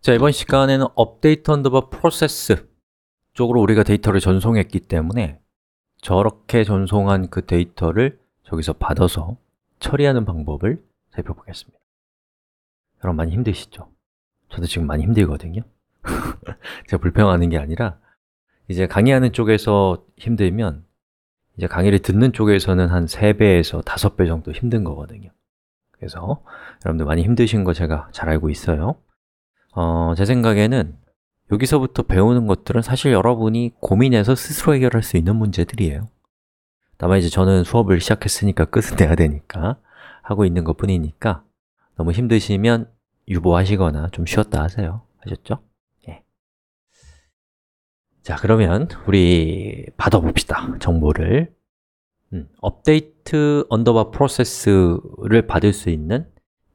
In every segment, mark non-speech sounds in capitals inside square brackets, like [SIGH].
자, 이번 시간에는 업데이트 언더바 프로세스 쪽으로 우리가 데이터를 전송했기 때문에 저렇게 전송한 그 데이터를 저기서 받아서 처리하는 방법을 살펴보겠습니다 여러분 많이 힘드시죠? 저도 지금 많이 힘들거든요 [LAUGHS] 제가 불평하는 게 아니라 이제 강의하는 쪽에서 힘들면 이제 강의를 듣는 쪽에서는 한 3배에서 5배 정도 힘든 거거든요 그래서 여러분들 많이 힘드신 거 제가 잘 알고 있어요 어, 제 생각에는 여기서부터 배우는 것들은 사실 여러분이 고민해서 스스로 해결할 수 있는 문제들이에요. 다만 이제 저는 수업을 시작했으니까 끝은 내야 되니까 하고 있는 것 뿐이니까 너무 힘드시면 유보하시거나 좀 쉬었다 하세요. 하셨죠? 예. 자, 그러면 우리 받아봅시다. 정보를. 음, 업데이트 언더바 프로세스를 받을 수 있는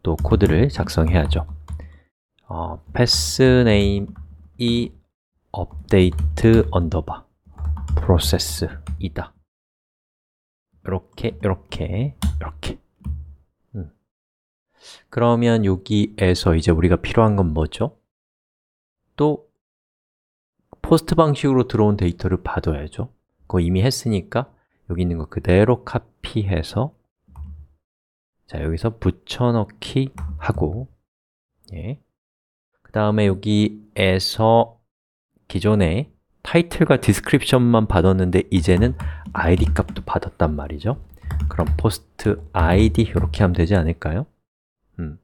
또 코드를 작성해야죠. 어, 패스네임이 업데이트 언더바 프로세스이다 이렇게 이렇게 이렇게 음. 그러면 여기에서 이제 우리가 필요한 건 뭐죠? 또 포스트 방식으로 들어온 데이터를 받아야죠 그거 이미 했으니까 여기 있는 거 그대로 카피해서 자 여기서 붙여넣기 하고 예. 다음에 여기에서 기존에 타이틀과 디스크립션만 받았는데 이제는 id 값도 받았단 말이죠 그럼 post id 이렇게 하면 되지 않을까요? 음.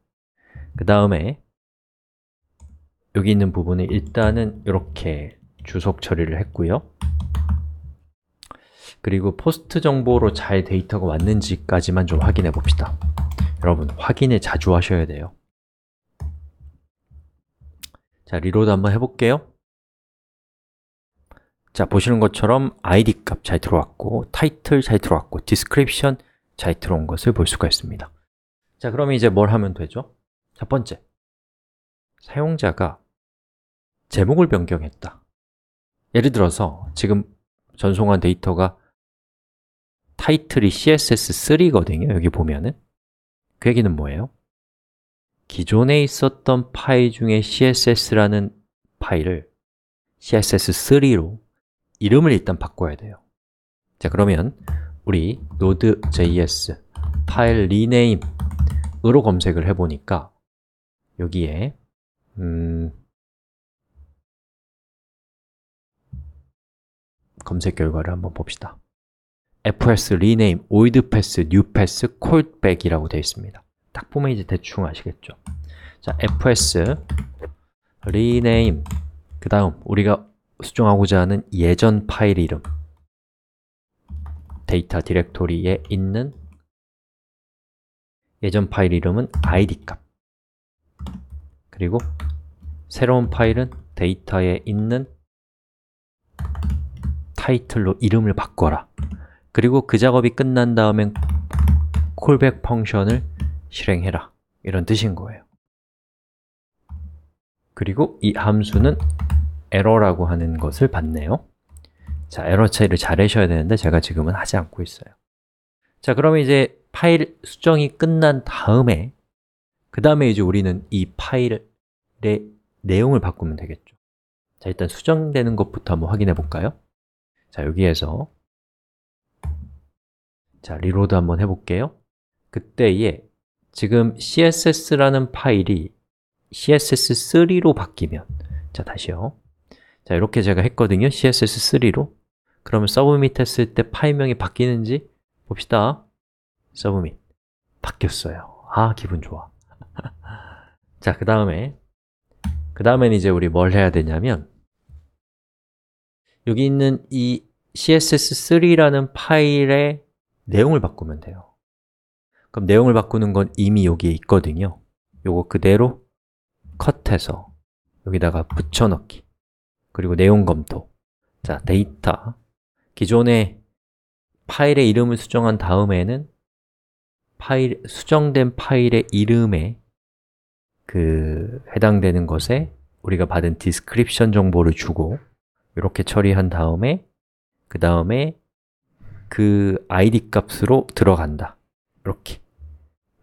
그 다음에 여기 있는 부분을 일단은 이렇게 주석 처리를 했고요 그리고 포스트 정보로 잘 데이터가 왔는지까지만 좀 확인해 봅시다 여러분, 확인을 자주 하셔야 돼요 자, 리로드 한번 해볼게요. 자, 보시는 것처럼 id 값 잘 들어왔고, title 잘 들어왔고, description 잘 들어온 것을 볼 수가 있습니다. 자, 그럼 이제 뭘 하면 되죠? 첫 번째, 사용자가 제목을 변경했다. 예를 들어서 지금 전송한 데이터가 타이틀이 css3거든요, 여기 보면은. 그 얘기는 뭐예요? 기존에 있었던 파일 중에 css라는 파일을 css3로 이름을 일단 바꿔야 돼요 자 그러면 우리 node.js 파일 리네임으로 검색을 해보니까 여기에 음, 검색 결과를 한번 봅시다 fs rename old path new path cold back이라고 되어 있습니다 딱 보면 이제 대충 아시겠죠? 자, fs rename 그 다음 우리가 수정하고자 하는 예전 파일 이름 데이터 디렉토리에 있는 예전 파일 이름은 id 값 그리고 새로운 파일은 데이터에 있는 타이틀로 이름을 바꿔라 그리고 그 작업이 끝난 다음엔 콜백 펑션을 실행해라 이런 뜻인 거예요 그리고 이 함수는 에러라고 하는 것을 봤네요 자, 에러 처리를 잘 해셔야 되는데 제가 지금은 하지 않고 있어요 자, 그러면 이제 파일 수정이 끝난 다음에 그 다음에 이제 우리는 이 파일의 내용을 바꾸면 되겠죠 자, 일단 수정되는 것부터 한번 확인해 볼까요? 자, 여기에서 자, 리로드 한번 해볼게요 그때에 지금 css라는 파일이 css3로 바뀌면 자, 다시요 자, 이렇게 제가 했거든요, css3로 그러면 서브밋 했을 때 파일명이 바뀌는지 봅시다 서브밋 바뀌었어요 아, 기분 좋아 [LAUGHS] 자, 그 다음에 그 다음엔 이제 우리 뭘 해야 되냐면 여기 있는 이 css3라는 파일의 내용을 바꾸면 돼요 그럼 내용을 바꾸는 건 이미 여기에 있거든요 요거 그대로 컷해서 여기다가 붙여넣기 그리고 내용 검토 자, 데이터 기존의 파일의 이름을 수정한 다음에는 파일, 수정된 파일의 이름에 그 해당되는 것에 우리가 받은 디스크립션 정보를 주고 이렇게 처리한 다음에 그 다음에 그 id 값으로 들어간다 이렇게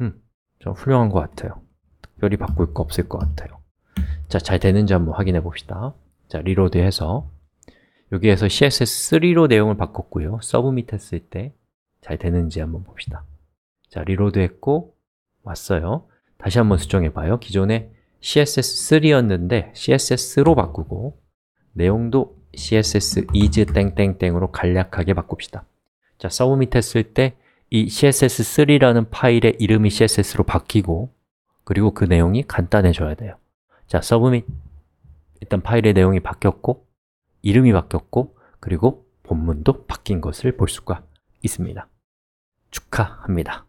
음, 좀 훌륭한 것 같아요 특별히 바꿀 거 없을 것 같아요 자, 잘 되는지 한번 확인해 봅시다 자, 리로드해서 여기에서 css3로 내용을 바꿨고요 서브밋 했을 때 잘 되는지 한번 봅시다 자, 리로드 했고 왔어요 다시 한번 수정해 봐요 기존에 css3였는데 css로 바꾸고 내용도 css is 땡땡땡으로 간략하게 바꿉시다 자, 서브밋 했을 때이 css3라는 파일의 이름이 css로 바뀌고 그리고 그 내용이 간단해져야 돼요 자, 서브밋 일단 파일의 내용이 바뀌었고 이름이 바뀌었고 그리고 본문도 바뀐 것을 볼 수가 있습니다 축하합니다